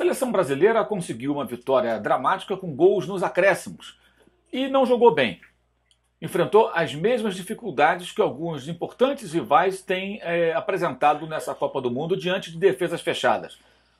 Seleção brasileira conseguiu uma vitória dramática com gols nos acréscimos e não jogou bem. Enfrentou as mesmas dificuldades que alguns importantes rivais têm é, apresentado nessa Copa do Mundo diante de defesas fechadas.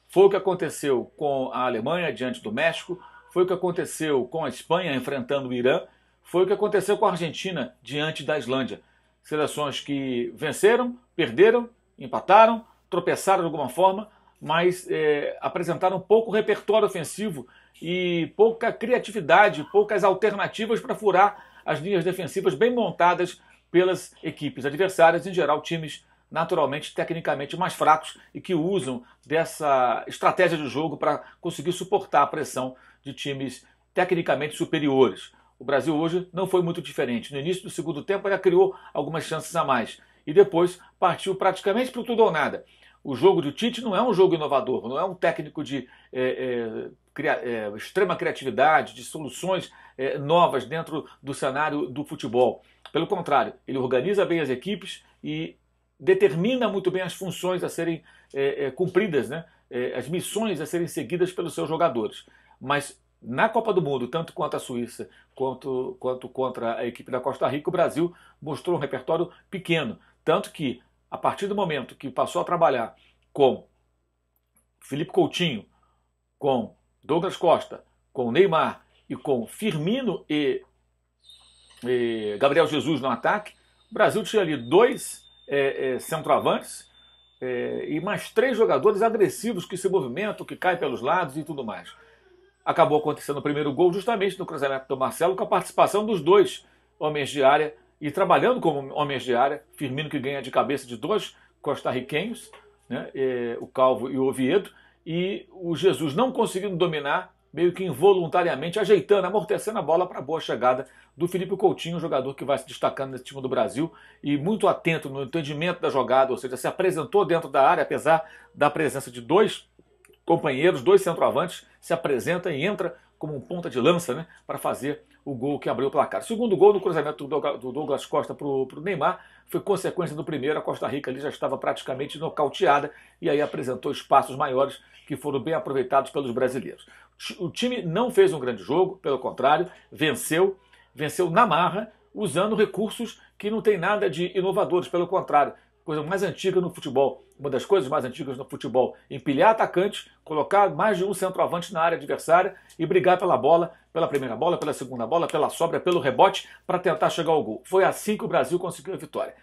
Foi o que aconteceu com a Alemanha diante do México, foi o que aconteceu com a Espanha enfrentando o Irã, foi o que aconteceu com a Argentina diante da Islândia. Seleções que venceram, perderam, empataram, tropeçaram de alguma forma, mas é, apresentaram pouco repertório ofensivo e pouca criatividade, poucas alternativas para furar as linhas defensivas bem montadas pelas equipes adversárias, em geral times naturalmente tecnicamente mais fracos e que usam dessa estratégia de jogo para conseguir suportar a pressão de times tecnicamente superiores. O Brasil hoje não foi muito diferente. No início do segundo tempo, ela criou algumas chances a mais e depois partiu praticamente para o tudo ou nada. O jogo do Tite não é um jogo inovador, não é um técnico de é, é, cria, é, extrema criatividade, de soluções é, novas dentro do cenário do futebol. Pelo contrário, ele organiza bem as equipes e determina muito bem as funções a serem é, é, cumpridas, né? as missões a serem seguidas pelos seus jogadores. Mas na Copa do Mundo, tanto contra a Suíça quanto, quanto contra a equipe da Costa Rica, o Brasil mostrou um repertório pequeno. Tanto que a partir do momento que passou a trabalhar com Felipe Coutinho, com Douglas Costa, com Neymar e com Firmino e, e Gabriel Jesus no ataque, o Brasil tinha ali dois é, é, centroavantes é, e mais três jogadores agressivos que se movimentam, que caem pelos lados e tudo mais. Acabou acontecendo o primeiro gol justamente no cruzamento do Marcelo com a participação dos dois homens de área e trabalhando como homens de área, Firmino que ganha de cabeça de dois costarriquenhos, né, é, o Calvo e o Oviedo, e o Jesus não conseguindo dominar, meio que involuntariamente, ajeitando, amortecendo a bola para a boa chegada do Felipe Coutinho, um jogador que vai se destacando nesse time do Brasil e muito atento no entendimento da jogada, ou seja, se apresentou dentro da área, apesar da presença de dois companheiros, dois centroavantes, se apresenta e entra como um ponta de lança né, para fazer o gol que abriu o placar. segundo gol no cruzamento do Douglas Costa para o Neymar foi consequência do primeiro. A Costa Rica ali já estava praticamente nocauteada e aí apresentou espaços maiores que foram bem aproveitados pelos brasileiros. O time não fez um grande jogo, pelo contrário, venceu, venceu na marra, usando recursos que não tem nada de inovadores, pelo contrário, coisa mais antiga no futebol, uma das coisas mais antigas no futebol, empilhar atacantes, colocar mais de um centroavante na área adversária e brigar pela bola, pela primeira bola, pela segunda bola, pela sobra, pelo rebote, para tentar chegar ao gol. Foi assim que o Brasil conseguiu a vitória.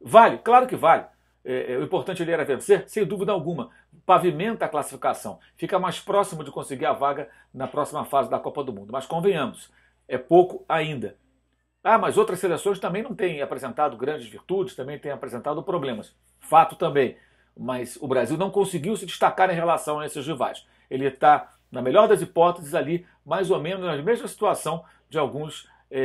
Vale, claro que vale. É, é o importante ali era vencer, sem dúvida alguma. Pavimenta a classificação, fica mais próximo de conseguir a vaga na próxima fase da Copa do Mundo. Mas convenhamos, é pouco ainda. Ah, mas outras seleções também não têm apresentado grandes virtudes, também têm apresentado problemas. Fato também. Mas o Brasil não conseguiu se destacar em relação a esses rivais. Ele está, na melhor das hipóteses, ali mais ou menos na mesma situação de alguns é,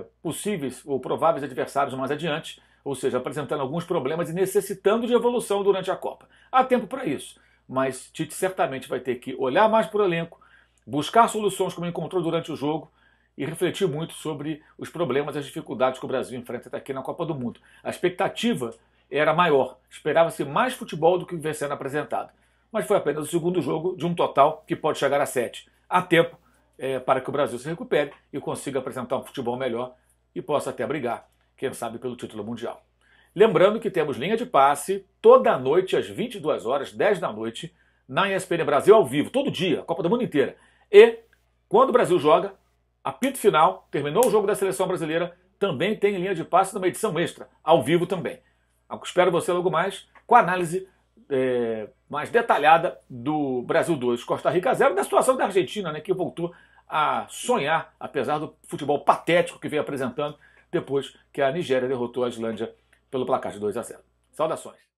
é, possíveis ou prováveis adversários mais adiante, ou seja, apresentando alguns problemas e necessitando de evolução durante a Copa. Há tempo para isso, mas Tite certamente vai ter que olhar mais para o elenco, buscar soluções como encontrou durante o jogo e refletir muito sobre os problemas e as dificuldades que o Brasil enfrenta aqui na Copa do Mundo. A expectativa era maior, esperava-se mais futebol do que vem sendo apresentado. Mas foi apenas o segundo jogo de um total que pode chegar a sete. Há tempo é, para que o Brasil se recupere e consiga apresentar um futebol melhor e possa até brigar, quem sabe, pelo título mundial. Lembrando que temos linha de passe toda noite, às 22 horas, 10 da noite, na ESPN Brasil ao vivo, todo dia, a Copa do Mundo inteira. E, quando o Brasil joga, Apito final, terminou o jogo da seleção brasileira, também tem linha de passe numa edição extra, ao vivo também. Espero você logo mais com a análise é, mais detalhada do Brasil 2, Costa Rica 0, da situação da Argentina, né, que voltou a sonhar, apesar do futebol patético que vem apresentando depois que a Nigéria derrotou a Islândia pelo placar de 2 a 0. Saudações.